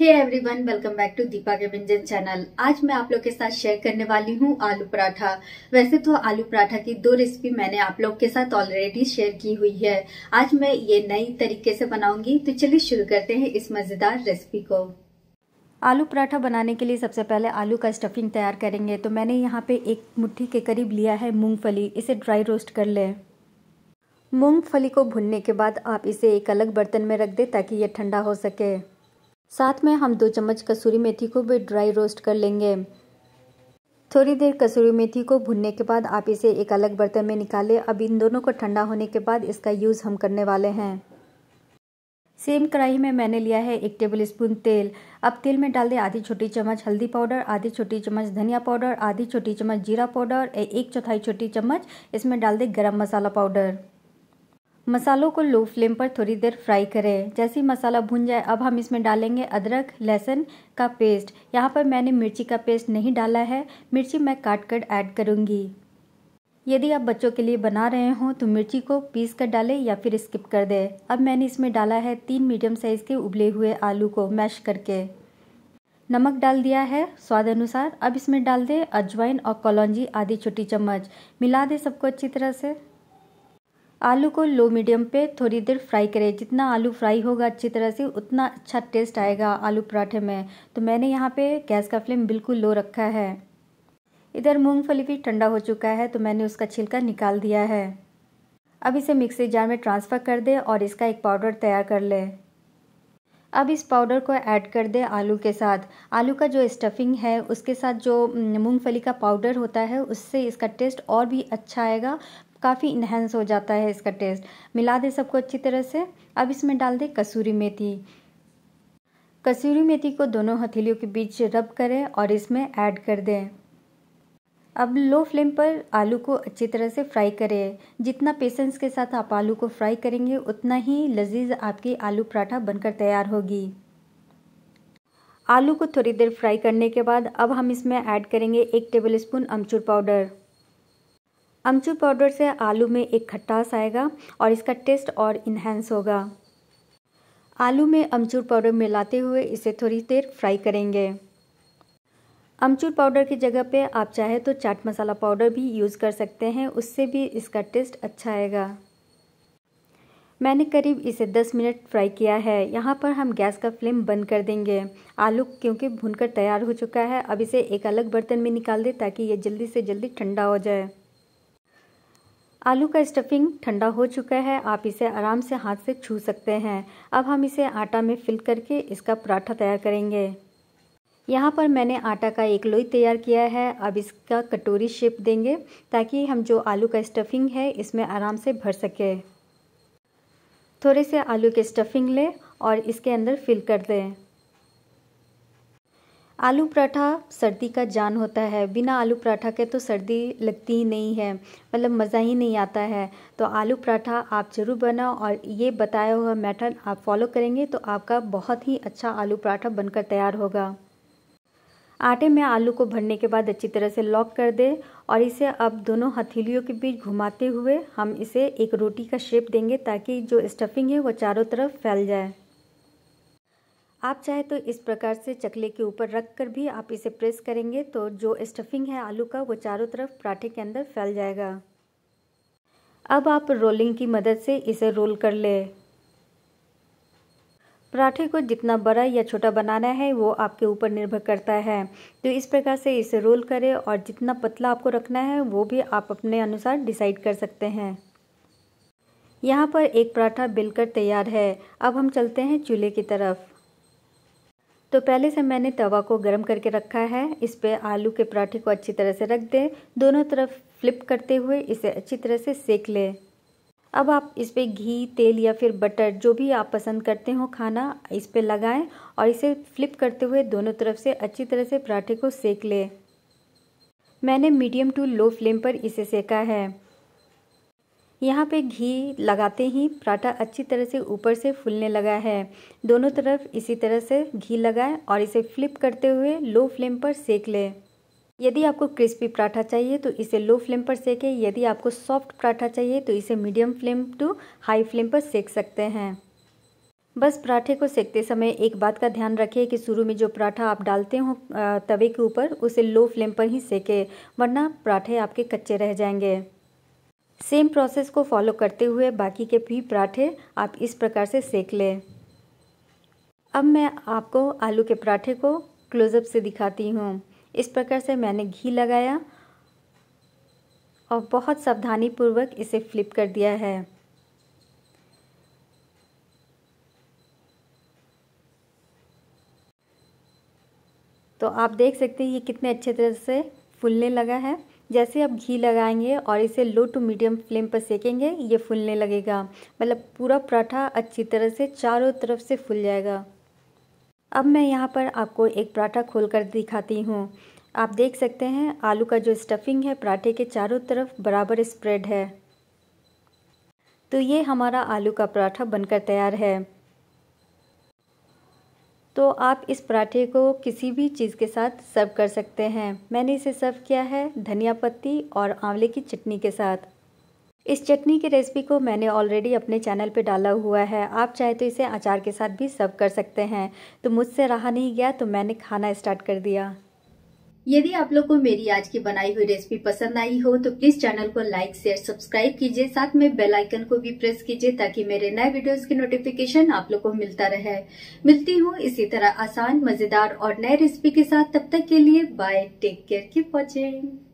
hey everyone welcome back to Deepa के व्यंजन channel आज मैं आप लोग के साथ शेयर करने वाली हूँ आलू पराठा वैसे तो आलू पराठा की दो रेसिपी मैंने आप लोग के साथ ऑलरेडी शेयर की हुई है आज मैं ये नई तरीके से बनाऊंगी तो चलिए शुरू करते हैं इस मज़ेदार रेसिपी को आलू पराठा बनाने के लिए सबसे पहले आलू का स्टफिंग तैयार करेंगे तो मैंने यहाँ पे एक मुठ्ठी के करीब लिया है मूँगफली इसे ड्राई रोस्ट कर लें मूँगफली को भुनने के बाद आप इसे एक अलग बर्तन में रख दें ताकि ये ठंडा हो सके साथ में हम दो चम्मच कसूरी मेथी को भी ड्राई रोस्ट कर लेंगे थोड़ी देर कसूरी मेथी को भुनने के बाद आप इसे एक अलग बर्तन में निकालें अब इन दोनों को ठंडा होने के बाद इसका यूज़ हम करने वाले हैं सेम कढ़ाई में मैंने लिया है एक टेबल स्पून तेल अब तेल में डाल दें आधी छोटी चम्मच हल्दी पाउडर आधी छोटी चम्मच धनिया पाउडर आधी छोटी चम्मच जीरा पाउडर एक चौथाई छोटी चम्मच इसमें डाल दें गरम मसाला पाउडर मसालों को लो फ्लेम पर थोड़ी देर फ्राई करें जैसे ही मसाला भुन जाए अब हम इसमें डालेंगे अदरक लहसुन का पेस्ट यहाँ पर मैंने मिर्ची का पेस्ट नहीं डाला है मिर्ची मैं काट कर ऐड करूँगी यदि आप बच्चों के लिए बना रहे हों तो मिर्ची को पीस कर डालें या फिर स्किप कर दें अब मैंने इसमें डाला है तीन मीडियम साइज़ के उबले हुए आलू को मैश करके नमक डाल दिया है स्वाद अनुसार अब इसमें डाल दें अजवाइन और कलौजी आधी छोटी चम्मच मिला दें सबको अच्छी तरह से आलू को लो मीडियम पे थोड़ी देर फ्राई करें जितना आलू फ्राई होगा अच्छी तरह से उतना अच्छा टेस्ट आएगा आलू पराठे में तो मैंने यहाँ पे गैस का फ्लेम बिल्कुल लो रखा है इधर मूंगफली भी ठंडा हो चुका है तो मैंने उसका छिलका निकाल दिया है अब इसे मिक्सी जार में ट्रांसफ़र कर दें और इसका एक पाउडर तैयार कर लें अब इस पाउडर को ऐड कर दें आलू के साथ आलू का जो स्टफिंग है उसके साथ जो मूंगफली का पाउडर होता है उससे इसका टेस्ट और भी अच्छा आएगा काफ़ी इन्हेंस हो जाता है इसका टेस्ट मिला दें सबको अच्छी तरह से अब इसमें डाल दें कसूरी मेथी कसूरी मेथी को दोनों हथेलियों के बीच रब करें और इसमें ऐड कर दें अब लो फ्लेम पर आलू को अच्छी तरह से फ्राई करें जितना पेशेंस के साथ आप आलू को फ्राई करेंगे उतना ही लजीज आपकी आलू पराठा बनकर तैयार होगी आलू को थोड़ी देर फ्राई करने के बाद अब हम इसमें ऐड करेंगे एक टेबल स्पून अमचूर पाउडर अमचूर पाउडर से आलू में एक खट्टास आएगा और इसका टेस्ट और इन्हेंस होगा आलू में अमचूर पाउडर मिलाते हुए इसे थोड़ी देर फ्राई करेंगे अमचूर पाउडर की जगह पे आप चाहे तो चाट मसाला पाउडर भी यूज़ कर सकते हैं उससे भी इसका टेस्ट अच्छा आएगा मैंने करीब इसे 10 मिनट फ्राई किया है यहाँ पर हम गैस का फ्लेम बंद कर देंगे आलू क्योंकि भुनकर तैयार हो चुका है अब इसे एक अलग बर्तन में निकाल दें ताकि ये जल्दी से जल्दी ठंडा हो जाए आलू का स्टफिंग ठंडा हो चुका है आप इसे आराम से हाथ से छू सकते हैं अब हम इसे आटा में फिल करके इसका पराठा तैयार करेंगे यहाँ पर मैंने आटा का एक लोई तैयार किया है अब इसका कटोरी शेप देंगे ताकि हम जो आलू का स्टफिंग है इसमें आराम से भर सके थोड़े से आलू के स्टफिंग लें और इसके अंदर फिल कर दें आलू पराठा सर्दी का जान होता है बिना आलू पराठा के तो सर्दी लगती ही नहीं है मतलब मज़ा ही नहीं आता है तो आलू पराठा आप ज़रूर बनाओ और ये बताया हुआ मेथड आप फॉलो करेंगे तो आपका बहुत ही अच्छा आलू पराठा बनकर तैयार होगा आटे में आलू को भरने के बाद अच्छी तरह से लॉक कर दें और इसे अब दोनों हथेलियों के बीच घुमाते हुए हम इसे एक रोटी का शेप देंगे ताकि जो स्टफिंग है वह चारों तरफ फैल जाए आप चाहे तो इस प्रकार से चकले के ऊपर रख कर भी आप इसे प्रेस करेंगे तो जो स्टफिंग है आलू का वो चारों तरफ पराठे के अंदर फैल जाएगा अब आप रोलिंग की मदद से इसे रोल कर लें पराठे को जितना बड़ा या छोटा बनाना है वो आपके ऊपर निर्भर करता है तो इस प्रकार से इसे रोल करें और जितना पतला आपको रखना है वो भी आप अपने अनुसार डिसाइड कर सकते हैं यहाँ पर एक पराठा बिलकर तैयार है अब हम चलते हैं चूल्हे की तरफ तो पहले से मैंने तवा को गर्म करके रखा है इस पर आलू के पराठे को अच्छी तरह से रख दें दोनों तरफ फ्लिप करते हुए इसे अच्छी तरह से सेक लें अब आप इस पर घी तेल या फिर बटर जो भी आप पसंद करते हो खाना इस पर लगाएं और इसे फ्लिप करते हुए दोनों तरफ से अच्छी तरह से पराठे को सेक लें मैंने मीडियम टू लो फ्लेम पर इसे सेका है यहाँ पे घी लगाते ही पराठा अच्छी तरह से ऊपर से फूलने लगा है दोनों तरफ इसी तरह से घी लगाएं और इसे फ्लिप करते हुए लो फ्लेम पर सेक लें यदि आपको क्रिस्पी पराठा चाहिए तो इसे लो फ्लेम पर सेकें यदि आपको सॉफ्ट पराठा चाहिए तो इसे medium flame to high flame पर सेक सकते हैं बस पराठे को सेकते समय एक बात का ध्यान रखें कि शुरू में जो पराठा आप डालते हो तवे के ऊपर उसे लो फ्लेम पर ही सेकें वरना पराठे आपके कच्चे रह जाएंगे सेम प्रोसेस को फॉलो करते हुए बाकी के भी पराठे आप इस प्रकार से सेक लें अब मैं आपको आलू के पराठे को क्लोजअप से दिखाती हूँ इस प्रकार से मैंने घी लगाया और बहुत सावधानी पूर्वक इसे फ्लिप कर दिया है तो आप देख सकते हैं ये कितने अच्छे तरह से फूलने लगा है जैसे आप घी लगाएंगे और इसे लो टू मीडियम फ्लेम पर सेकेंगे ये फूलने लगेगा मतलब पूरा पराठा अच्छी तरह से चारों तरफ से फूल जाएगा अब मैं यहाँ पर आपको एक पराठा खोलकर दिखाती हूँ आप देख सकते हैं आलू का जो स्टफिंग है पराठे के चारों तरफ बराबर स्प्रेड है तो ये हमारा आलू का पराठा बनकर तैयार है तो आप इस पराठे को किसी भी चीज़ के साथ सर्व कर सकते हैं मैंने इसे सर्व किया है धनिया पत्ती और आंवले की चटनी के साथ इस चटनी की रेसिपी को मैंने ऑलरेडी अपने चैनल पे डाला हुआ है आप चाहे तो इसे अचार के साथ भी सर्व कर सकते हैं तो मुझसे रहा नहीं गया तो मैंने खाना स्टार्ट कर दिया यदि आप लोग को मेरी आज की बनाई हुई रेसिपी पसंद आई हो तो प्लीज चैनल को लाइक शेयर सब्सक्राइब कीजिए साथ में बेल आइकन को भी प्रेस कीजिए ताकि मेरे नए वीडियोस की नोटिफिकेशन आप लोग को मिलता रहे मिलती हूँ इसी तरह आसान मजेदार और नए रेसिपी के साथ तब तक के लिए बाय टेक केयर की वॉचिंग